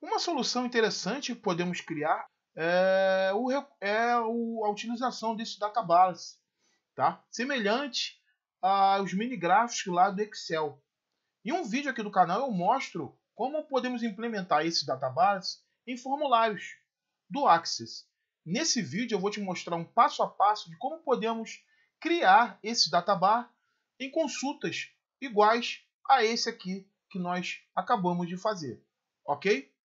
Uma solução interessante que podemos criar é, o, é a utilização desse database, tá? semelhante aos mini gráficos lá do Excel. Em um vídeo aqui do canal eu mostro como podemos implementar esse database em formulários do Access. Nesse vídeo eu vou te mostrar um passo a passo de como podemos criar esse database em consultas iguais a esse aqui que nós acabamos de fazer, ok?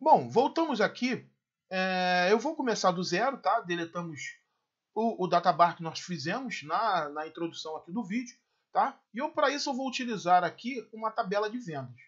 Bom, voltamos aqui. É, eu vou começar do zero, tá? Deletamos o, o databar que nós fizemos na, na introdução aqui do vídeo, tá? E eu, para isso, eu vou utilizar aqui uma tabela de vendas.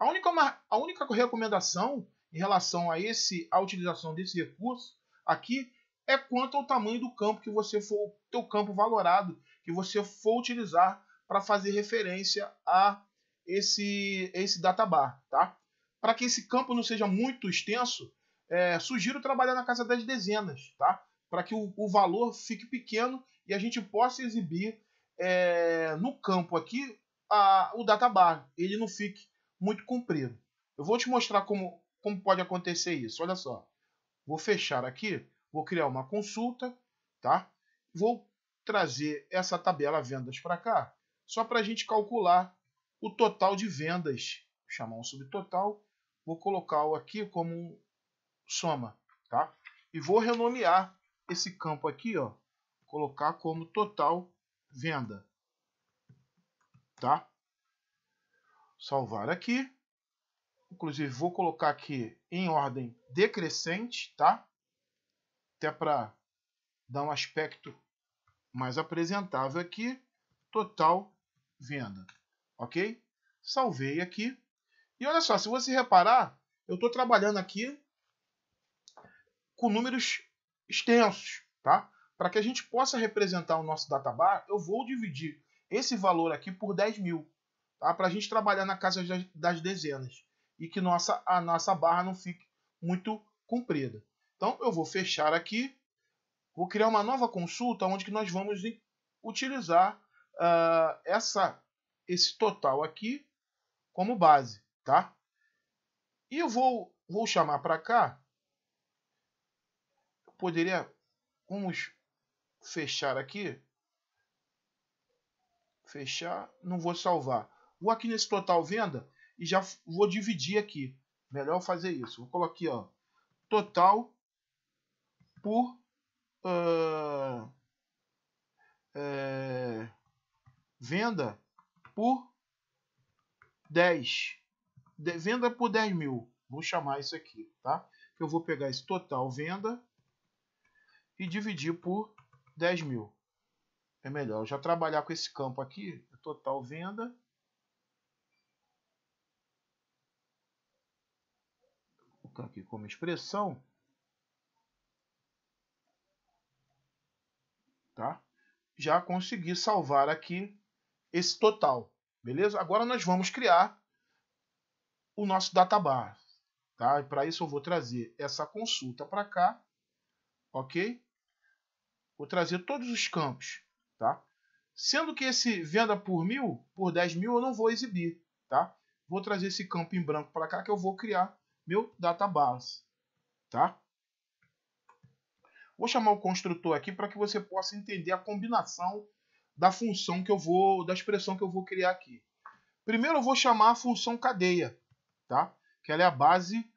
A única, uma, a única recomendação em relação a esse, a utilização desse recurso aqui é quanto ao tamanho do campo que você for, teu campo valorado que você for utilizar para fazer referência a esse, esse databar, tá? para que esse campo não seja muito extenso, é, sugiro trabalhar na casa das dezenas, tá? Para que o, o, valor fique pequeno e a gente possa exibir é, no campo aqui a, o data bar, ele não fique muito comprido. Eu vou te mostrar como, como pode acontecer isso. Olha só, vou fechar aqui, vou criar uma consulta, tá? Vou trazer essa tabela vendas para cá, só para a gente calcular o total de vendas, vou chamar um subtotal vou colocar o aqui como soma, tá? E vou renomear esse campo aqui, ó, colocar como total venda, tá? Salvar aqui. Inclusive vou colocar aqui em ordem decrescente, tá? Até para dar um aspecto mais apresentável aqui, total venda, ok? Salvei aqui. E olha só, se você reparar, eu estou trabalhando aqui com números extensos, tá? Para que a gente possa representar o nosso databar, eu vou dividir esse valor aqui por 10 mil, tá? Para a gente trabalhar na casa das dezenas e que nossa, a nossa barra não fique muito comprida. Então eu vou fechar aqui, vou criar uma nova consulta onde que nós vamos utilizar uh, essa, esse total aqui como base tá? E eu vou, vou chamar para cá. Eu poderia, vamos fechar aqui. Fechar, não vou salvar. Vou aqui nesse total venda e já vou dividir aqui. Melhor fazer isso. Vou colocar aqui, ó, total por uh, venda por 10 venda por 10 mil. Vou chamar isso aqui, tá? Eu vou pegar esse total venda e dividir por 10 mil. É melhor eu já trabalhar com esse campo aqui, total venda. Vou colocar aqui como expressão. Tá? Já consegui salvar aqui esse total. Beleza? Agora nós vamos criar o nosso databar. Tá? para isso eu vou trazer essa consulta para cá, ok? Vou trazer todos os campos, tá? Sendo que esse venda por mil, por 10 mil, eu não vou exibir, tá? Vou trazer esse campo em branco para cá que eu vou criar meu database, tá? Vou chamar o construtor aqui para que você possa entender a combinação da função que eu vou, da expressão que eu vou criar aqui. Primeiro eu vou chamar a função cadeia, tá? Que ela é a base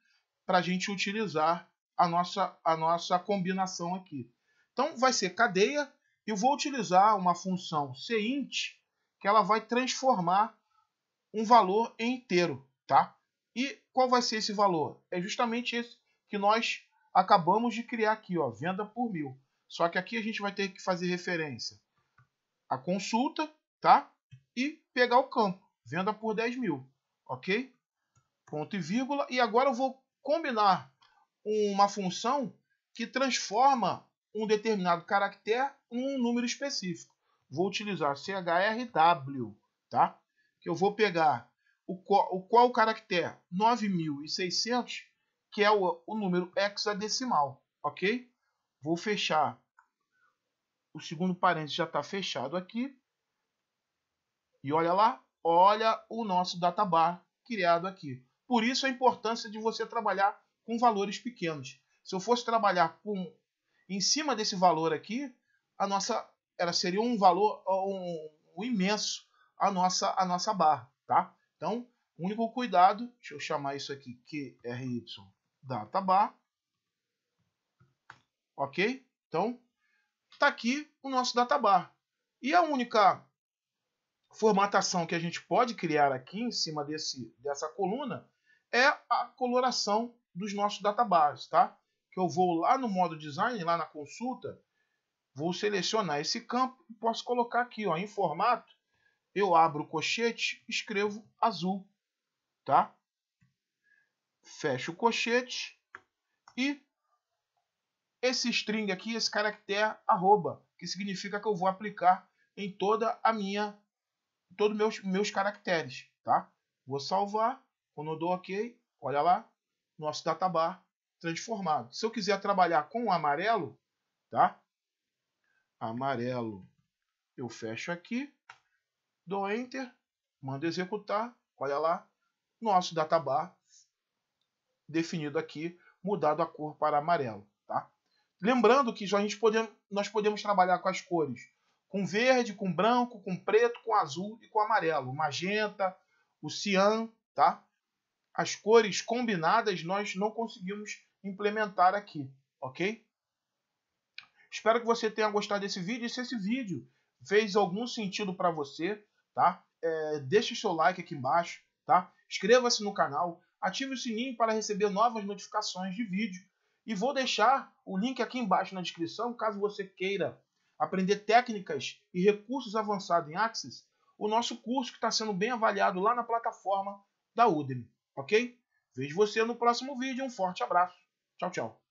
para a gente utilizar a nossa, a nossa combinação aqui. Então vai ser cadeia, eu vou utilizar uma função cint que ela vai transformar um valor em inteiro, tá? E qual vai ser esse valor? É justamente esse que nós acabamos de criar aqui, ó, venda por mil. Só que aqui a gente vai ter que fazer referência à consulta, tá? E pegar o campo, venda por 10 mil, ok? ponto e vírgula. E agora eu vou combinar uma função que transforma um determinado caractere num número específico. Vou utilizar CHRW, tá? Que eu vou pegar o qual o, qual caractere 9600, que é o, o número hexadecimal, ok? Vou fechar. O segundo parênteses já está fechado aqui. E olha lá, olha o nosso databar criado aqui. Por isso a importância de você trabalhar com valores pequenos. Se eu fosse trabalhar com, em cima desse valor aqui, a nossa era seria um valor um, um imenso a nossa a nossa barra, tá? Então, único cuidado, deixa eu chamar isso aqui QRY data bar. OK? Então, tá aqui o nosso data bar. E a única formatação que a gente pode criar aqui em cima desse dessa coluna é a coloração dos nossos databases, tá? Que eu vou lá no modo design, lá na consulta, vou selecionar esse campo e posso colocar aqui, ó, em formato, eu abro o cochete, escrevo azul, tá? Fecho o cochete e esse string aqui, esse caractere arroba, que significa que eu vou aplicar em toda a minha todos meus meus caracteres, tá? Vou salvar quando eu dou OK, olha lá, nosso databar transformado. Se eu quiser trabalhar com o amarelo, tá? Amarelo, eu fecho aqui, dou Enter, mando executar, olha lá, nosso databar definido aqui, mudado a cor para amarelo, tá? Lembrando que já a gente pode, nós podemos trabalhar com as cores com verde, com branco, com preto, com azul e com amarelo, magenta, o cian, tá? as cores combinadas nós não conseguimos implementar aqui, ok? Espero que você tenha gostado desse vídeo. E se esse vídeo fez algum sentido para você, tá? É, deixe seu like aqui embaixo, tá? Inscreva-se no canal, ative o sininho para receber novas notificações de vídeo. E vou deixar o link aqui embaixo na descrição, caso você queira aprender técnicas e recursos avançados em Axis, o nosso curso que está sendo bem avaliado lá na plataforma da Udemy. Ok? Vejo você no próximo vídeo. Um forte abraço. Tchau, tchau.